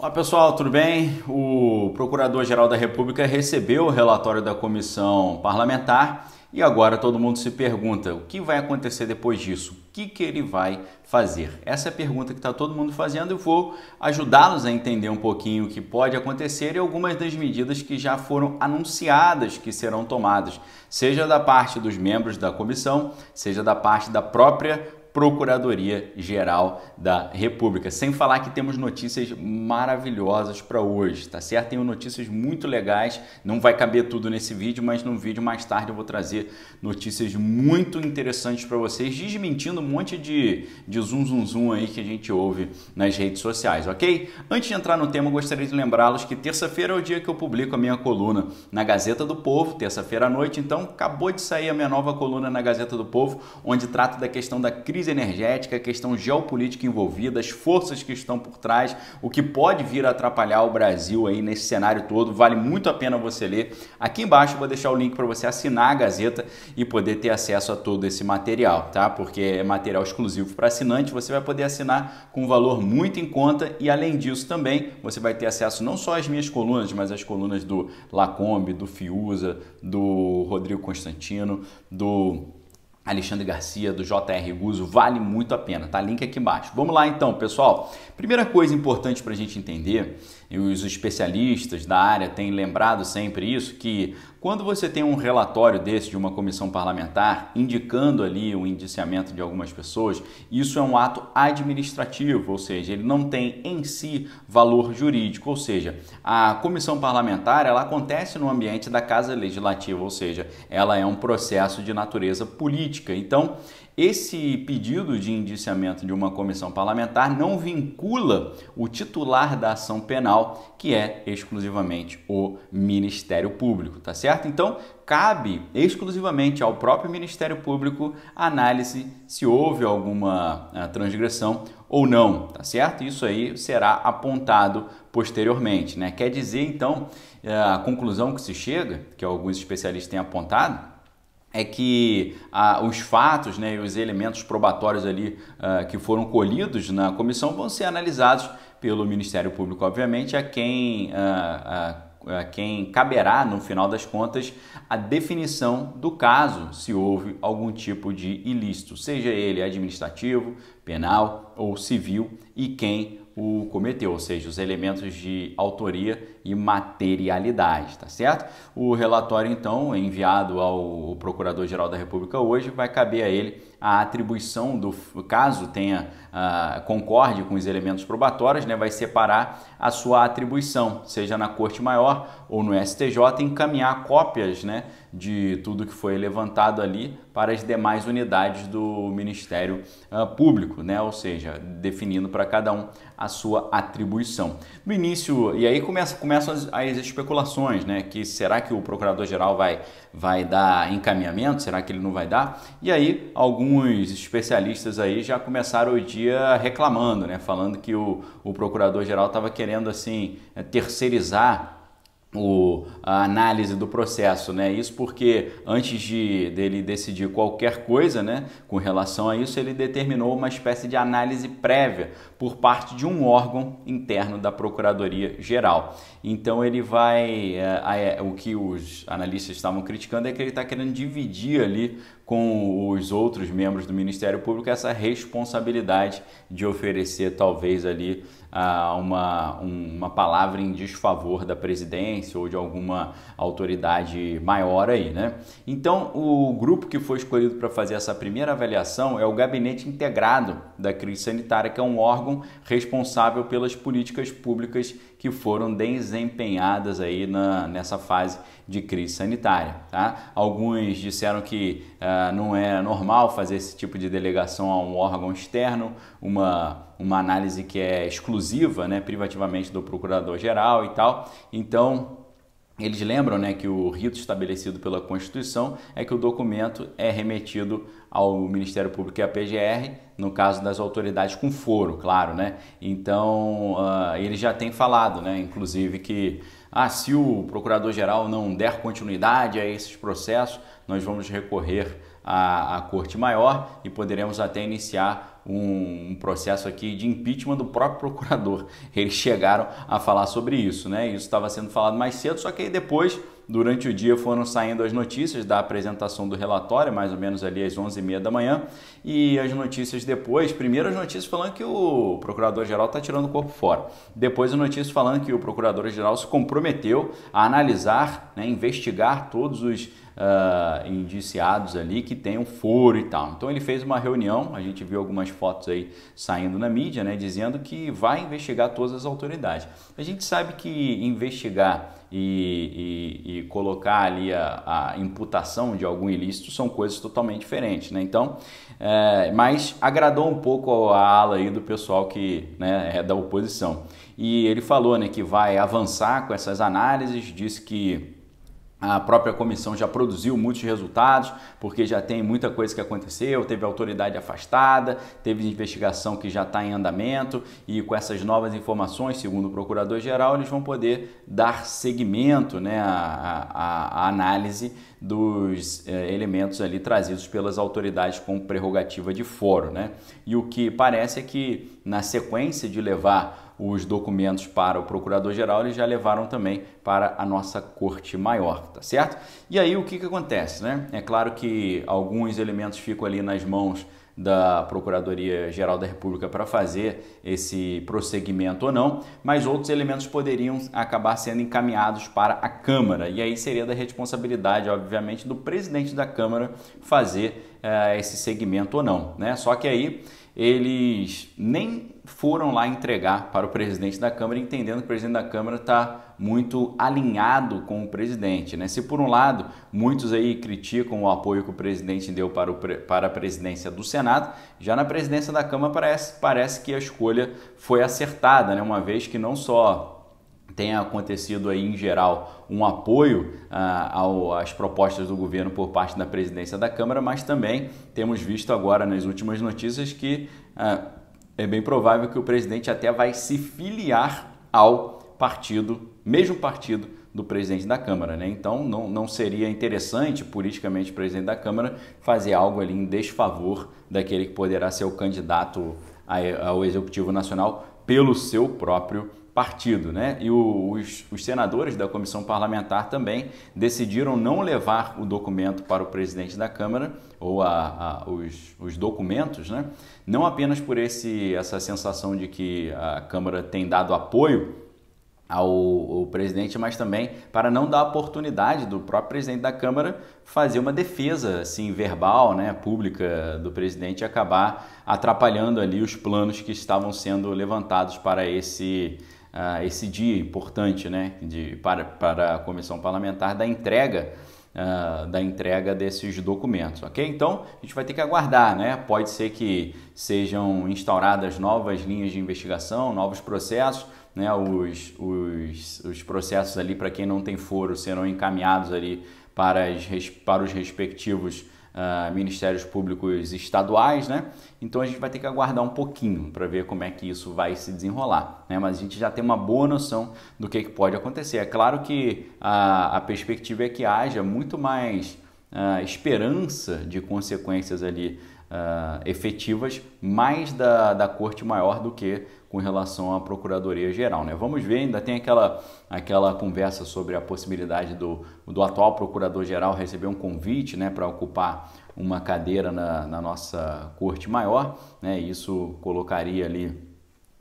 Olá pessoal, tudo bem? O Procurador-Geral da República recebeu o relatório da comissão parlamentar e agora todo mundo se pergunta o que vai acontecer depois disso, o que, que ele vai fazer? Essa é a pergunta que está todo mundo fazendo e vou ajudá-los a entender um pouquinho o que pode acontecer e algumas das medidas que já foram anunciadas que serão tomadas, seja da parte dos membros da comissão, seja da parte da própria Procuradoria Geral da República. Sem falar que temos notícias maravilhosas para hoje, tá certo? Tenho notícias muito legais, não vai caber tudo nesse vídeo, mas no vídeo mais tarde eu vou trazer notícias muito interessantes para vocês, desmentindo um monte de, de zum zum zum aí que a gente ouve nas redes sociais, ok? Antes de entrar no tema, gostaria de lembrá-los que terça-feira é o dia que eu publico a minha coluna na Gazeta do Povo, terça-feira à noite, então acabou de sair a minha nova coluna na Gazeta do Povo, onde trata da questão da crise crise energética, questão geopolítica envolvida, as forças que estão por trás, o que pode vir a atrapalhar o Brasil aí nesse cenário todo. Vale muito a pena você ler. Aqui embaixo eu vou deixar o link para você assinar a Gazeta e poder ter acesso a todo esse material, tá? Porque é material exclusivo para assinante, você vai poder assinar com um valor muito em conta e além disso também você vai ter acesso não só às minhas colunas, mas às colunas do Lacombe, do Fiuza, do Rodrigo Constantino, do Alexandre Garcia do JR Guzo, vale muito a pena, tá? Link aqui embaixo. Vamos lá então, pessoal. Primeira coisa importante para a gente entender, e os especialistas da área têm lembrado sempre isso, que quando você tem um relatório desse de uma comissão parlamentar indicando ali o indiciamento de algumas pessoas, isso é um ato administrativo, ou seja, ele não tem em si valor jurídico, ou seja, a comissão parlamentar ela acontece no ambiente da Casa Legislativa, ou seja, ela é um processo de natureza política. Então, esse pedido de indiciamento de uma comissão parlamentar não vincula o titular da ação penal, que é exclusivamente o Ministério Público, tá certo? Então, cabe exclusivamente ao próprio Ministério Público a análise se houve alguma ah, transgressão ou não, tá certo? Isso aí será apontado posteriormente, né? Quer dizer, então, eh, a conclusão que se chega, que alguns especialistas têm apontado, é que ah, os fatos né, e os elementos probatórios ali ah, que foram colhidos na comissão vão ser analisados pelo Ministério Público, obviamente, a quem, ah, a, a quem caberá, no final das contas, a definição do caso, se houve algum tipo de ilícito, seja ele administrativo, penal ou civil, e quem o cometeu, ou seja, os elementos de autoria e materialidade, tá certo? O relatório, então, enviado ao Procurador-Geral da República hoje, vai caber a ele a atribuição do caso tenha uh, concorde com os elementos probatórios, né, vai separar a sua atribuição, seja na Corte Maior ou no STJ, encaminhar cópias né, de tudo que foi levantado ali para as demais unidades do Ministério uh, Público, né? ou seja, definindo para cada um a sua atribuição. No início, e aí começa, começam as, as especulações, né? que será que o Procurador-Geral vai, vai dar encaminhamento, será que ele não vai dar? E aí alguns especialistas aí já começaram o dia reclamando, né? falando que o, o Procurador-Geral estava querendo assim terceirizar o, a análise do processo, né? Isso porque antes de dele decidir qualquer coisa, né, com relação a isso, ele determinou uma espécie de análise prévia por parte de um órgão interno da Procuradoria Geral. Então ele vai, é, é, o que os analistas estavam criticando é que ele está querendo dividir ali com os outros membros do Ministério Público essa responsabilidade de oferecer talvez ali ah, uma, um, uma palavra em desfavor da presidência ou de alguma autoridade maior aí, né? Então, o grupo que foi escolhido para fazer essa primeira avaliação é o Gabinete Integrado da Crise Sanitária, que é um órgão responsável pelas políticas públicas que foram desempenhadas aí na, nessa fase de crise sanitária. Tá? Alguns disseram que uh, não é normal fazer esse tipo de delegação a um órgão externo, uma, uma análise que é exclusiva, né, privativamente do Procurador-Geral e tal. Então, eles lembram né, que o rito estabelecido pela Constituição é que o documento é remetido ao Ministério Público e à PGR, no caso das autoridades com foro, claro. Né? Então, uh, ah, ele já tem falado, né, inclusive, que ah, se o Procurador-Geral não der continuidade a esses processos, nós vamos recorrer à, à Corte Maior e poderemos até iniciar um, um processo aqui de impeachment do próprio procurador. Eles chegaram a falar sobre isso, né? Isso estava sendo falado mais cedo, só que aí depois Durante o dia foram saindo as notícias da apresentação do relatório, mais ou menos ali às 11h30 da manhã, e as notícias depois. Primeiro as notícias falando que o procurador-geral está tirando o corpo fora. Depois as notícias falando que o procurador-geral se comprometeu a analisar, né, investigar todos os Uh, indiciados ali que tenham um foro e tal. Então ele fez uma reunião, a gente viu algumas fotos aí saindo na mídia, né, dizendo que vai investigar todas as autoridades. A gente sabe que investigar e, e, e colocar ali a, a, imputação de algum ilícito são coisas totalmente diferentes, né? Então, é, mas agradou um pouco a ala aí do pessoal que né, é da oposição. E ele falou né, que vai avançar com essas análises, disse que a própria comissão já produziu muitos resultados, porque já tem muita coisa que aconteceu, teve autoridade afastada, teve investigação que já está em andamento e com essas novas informações, segundo o procurador-geral, eles vão poder dar seguimento né, à, à, à análise dos eh, elementos ali trazidos pelas autoridades com prerrogativa de foro. Né? E o que parece é que na sequência de levar os documentos para o Procurador-Geral, eles já levaram também para a nossa Corte Maior, tá certo? E aí o que, que acontece, né? É claro que alguns elementos ficam ali nas mãos da Procuradoria-Geral da República para fazer esse prosseguimento ou não, mas outros elementos poderiam acabar sendo encaminhados para a Câmara, e aí seria da responsabilidade, obviamente, do presidente da Câmara fazer uh, esse segmento ou não, né? Só que aí eles nem foram lá entregar para o presidente da Câmara, entendendo que o presidente da Câmara está muito alinhado com o presidente. Né? Se por um lado muitos aí criticam o apoio que o presidente deu para, o, para a presidência do Senado, já na presidência da Câmara parece, parece que a escolha foi acertada, né? uma vez que não só tem acontecido aí em geral um apoio ah, ao, às propostas do governo por parte da presidência da Câmara, mas também temos visto agora nas últimas notícias que ah, é bem provável que o presidente até vai se filiar ao partido, mesmo partido do presidente da Câmara, né? Então não, não seria interessante politicamente o presidente da Câmara fazer algo ali em desfavor daquele que poderá ser o candidato ao Executivo Nacional pelo seu próprio partido. Né? E os, os, senadores da comissão parlamentar também decidiram não levar o documento para o presidente da Câmara, ou a, a, os, os, documentos, né? não apenas por esse, essa sensação de que a Câmara tem dado apoio ao, ao, presidente, mas também para não dar oportunidade do próprio presidente da Câmara fazer uma defesa assim verbal, né, pública do presidente e acabar atrapalhando ali os planos que estavam sendo levantados para esse uh, esse dia importante, né, de, para, para a comissão parlamentar da entrega uh, da entrega desses documentos, ok? Então a gente vai ter que aguardar, né? Pode ser que sejam instauradas novas linhas de investigação, novos processos, né? Os, os, os processos ali para quem não tem foro serão encaminhados ali para, as, para os respectivos ah, ministérios públicos estaduais, né? Então a gente vai ter que aguardar um pouquinho para ver como é que isso vai se desenrolar, né? Mas a gente já tem uma boa noção do que, é que pode acontecer. É claro que a, a perspectiva é que haja muito mais uh, esperança de consequências ali uh, efetivas mais da, da corte maior do que com relação à Procuradoria Geral. Né? Vamos ver, ainda tem aquela, aquela conversa sobre a possibilidade do, do atual Procurador-Geral receber um convite né, para ocupar uma cadeira na, na nossa Corte Maior. Né? Isso colocaria ali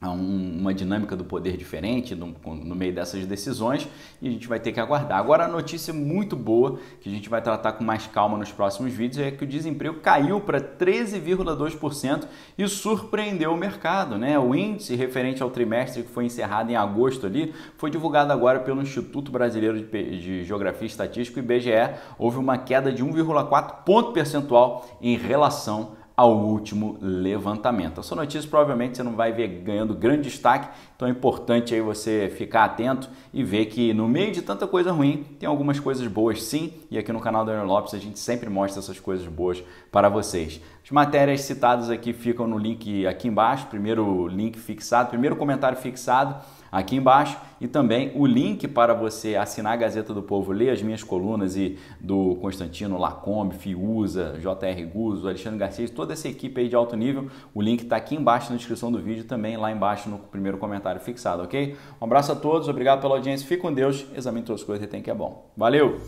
a um, uma dinâmica do poder diferente no, no, meio dessas decisões e a gente vai ter que aguardar. Agora, a notícia muito boa, que a gente vai tratar com mais calma nos próximos vídeos, é que o desemprego caiu para 13,2% e surpreendeu o mercado. Né? O índice referente ao trimestre que foi encerrado em agosto ali foi divulgado agora pelo Instituto Brasileiro de, de Geografia e Estatística, IBGE. Houve uma queda de 1,4 ponto percentual em relação ao último levantamento. A sua notícia provavelmente você não vai ver ganhando grande destaque, então é importante aí você ficar atento e ver que no meio de tanta coisa ruim, tem algumas coisas boas sim, e aqui no canal da Ana Lopes a gente sempre mostra essas coisas boas para vocês. As matérias citadas aqui ficam no link aqui embaixo, primeiro link fixado, primeiro comentário fixado, aqui embaixo e também o link para você assinar a Gazeta do Povo, ler as minhas colunas e do Constantino Lacombe, Fiuza, JR Guzzo, Alexandre Garcia, toda essa equipe aí de alto nível. O link está aqui embaixo na descrição do vídeo também lá embaixo no primeiro comentário fixado, ok? Um abraço a todos, obrigado pela audiência, fique com Deus, examine todas as coisas e tem que é bom. Valeu!